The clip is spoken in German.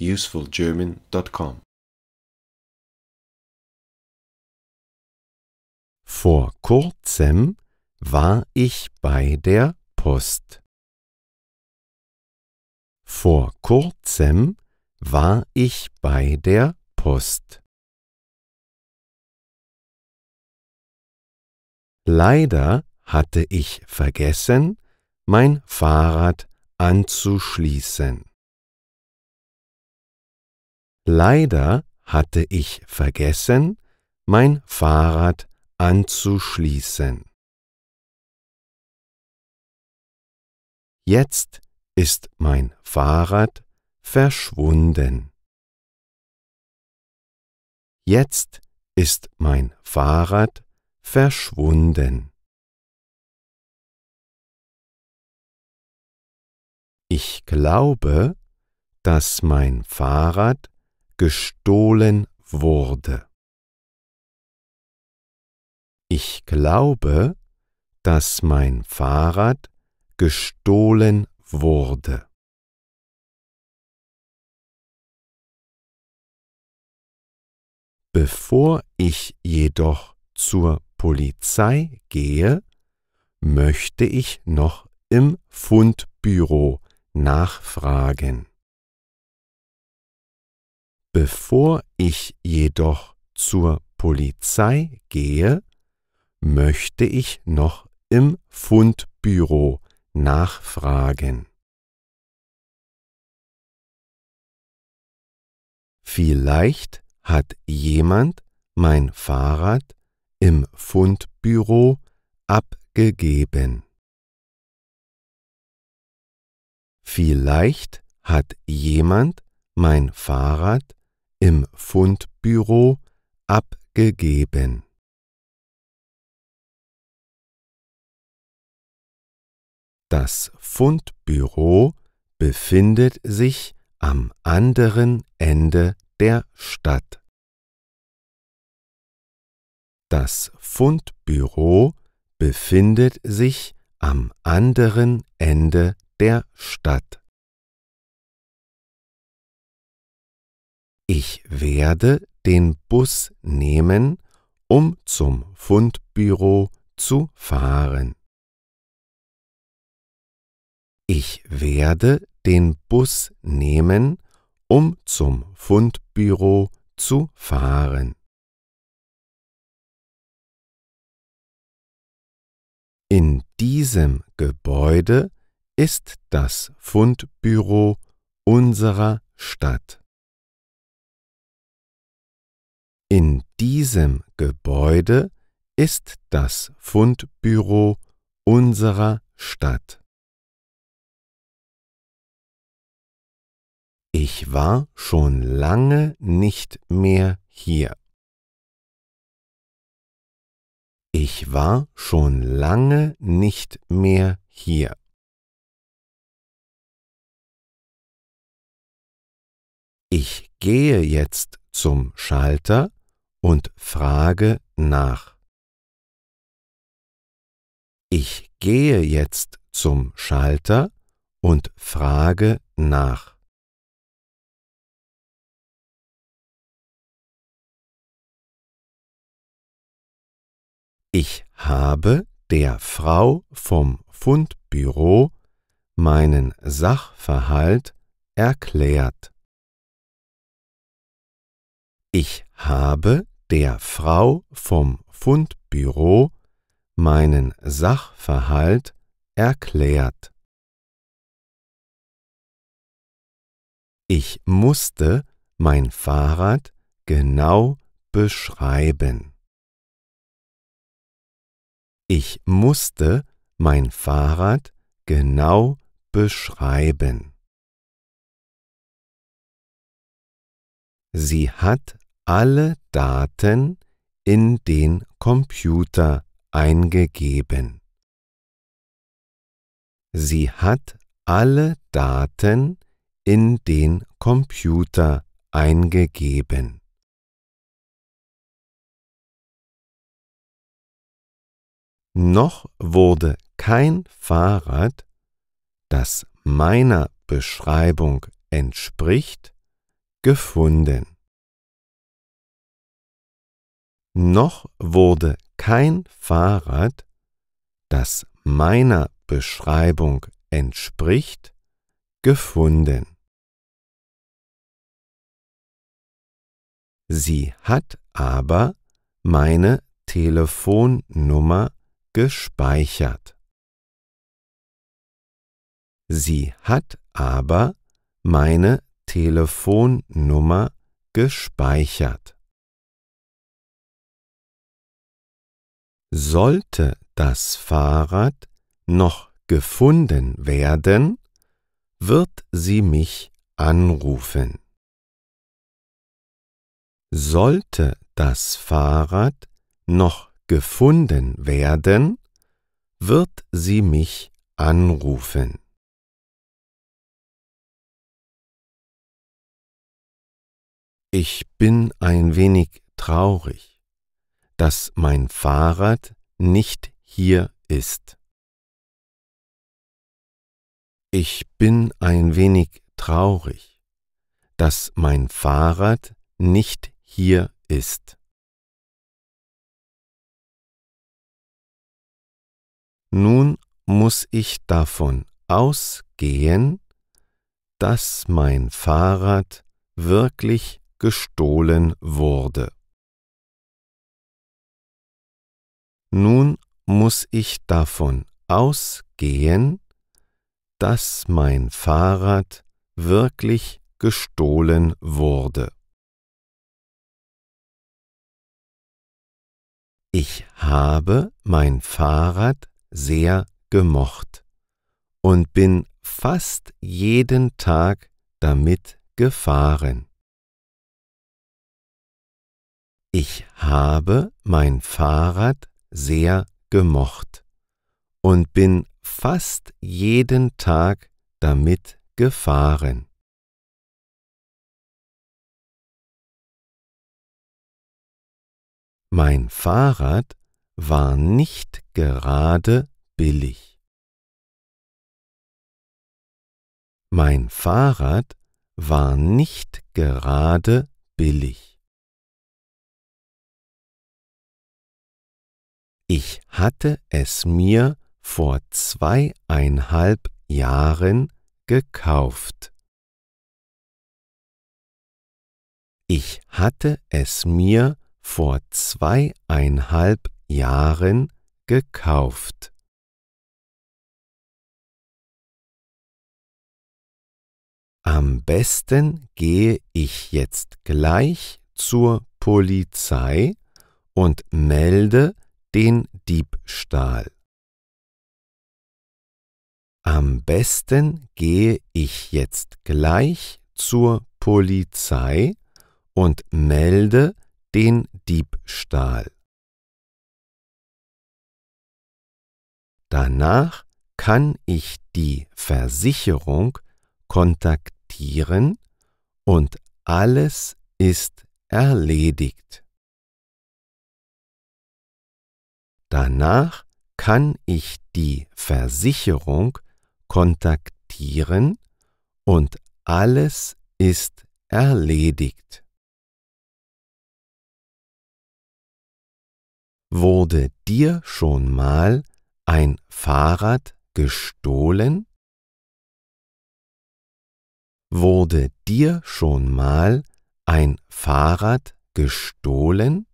usefulgerman.com. Vor kurzem war ich bei der Post. Vor kurzem war ich bei der Post. Leider hatte ich vergessen, mein Fahrrad anzuschließen. Leider hatte ich vergessen, mein Fahrrad anzuschließen. Jetzt ist mein Fahrrad verschwunden. Jetzt ist mein Fahrrad verschwunden. Ich glaube, dass mein Fahrrad gestohlen wurde. Ich glaube, dass mein Fahrrad gestohlen wurde. Bevor ich jedoch zur Polizei gehe, möchte ich noch im Fundbüro nachfragen. Bevor ich jedoch zur Polizei gehe, möchte ich noch im Fundbüro nachfragen. Vielleicht hat jemand mein Fahrrad im Fundbüro abgegeben. Vielleicht hat jemand mein Fahrrad im Fundbüro abgegeben. Das Fundbüro befindet sich am anderen Ende der Stadt. Das Fundbüro befindet sich am anderen Ende der Stadt. Ich werde den Bus nehmen, um zum Fundbüro zu fahren. Ich werde den Bus nehmen, um zum Fundbüro zu fahren. In diesem Gebäude ist das Fundbüro unserer Stadt. In diesem Gebäude ist das Fundbüro unserer Stadt. Ich war schon lange nicht mehr hier. Ich war schon lange nicht mehr hier. Ich gehe jetzt zum Schalter und frage nach. Ich gehe jetzt zum Schalter und frage nach. Ich habe der Frau vom Fundbüro meinen Sachverhalt erklärt. Ich habe der Frau vom Fundbüro meinen Sachverhalt erklärt. Ich musste mein Fahrrad genau beschreiben. Ich musste mein Fahrrad genau beschreiben. Sie hat alle Daten in den Computer eingegeben. Sie hat alle Daten in den Computer eingegeben. Noch wurde kein Fahrrad, das meiner Beschreibung entspricht, gefunden. Noch wurde kein Fahrrad, das meiner Beschreibung entspricht, gefunden. Sie hat aber meine Telefonnummer gespeichert. Sie hat aber meine Telefonnummer gespeichert. Sollte das Fahrrad noch gefunden werden, wird sie mich anrufen. Sollte das Fahrrad noch gefunden werden, wird sie mich anrufen. Ich bin ein wenig traurig dass mein Fahrrad nicht hier ist. Ich bin ein wenig traurig, dass mein Fahrrad nicht hier ist. Nun muss ich davon ausgehen, dass mein Fahrrad wirklich gestohlen wurde. Nun muss ich davon ausgehen, dass mein Fahrrad wirklich gestohlen wurde. Ich habe mein Fahrrad sehr gemocht und bin fast jeden Tag damit gefahren. Ich habe mein Fahrrad sehr gemocht und bin fast jeden Tag damit gefahren. Mein Fahrrad war nicht gerade billig. Mein Fahrrad war nicht gerade billig. Ich hatte es mir vor zweieinhalb Jahren gekauft. Ich hatte es mir vor zweieinhalb Jahren gekauft. Am besten gehe ich jetzt gleich zur Polizei und melde den Diebstahl. Am besten gehe ich jetzt gleich zur Polizei und melde den Diebstahl. Danach kann ich die Versicherung kontaktieren und alles ist erledigt. Danach kann ich die Versicherung kontaktieren und alles ist erledigt. Wurde dir schon mal ein Fahrrad gestohlen? Wurde dir schon mal ein Fahrrad gestohlen?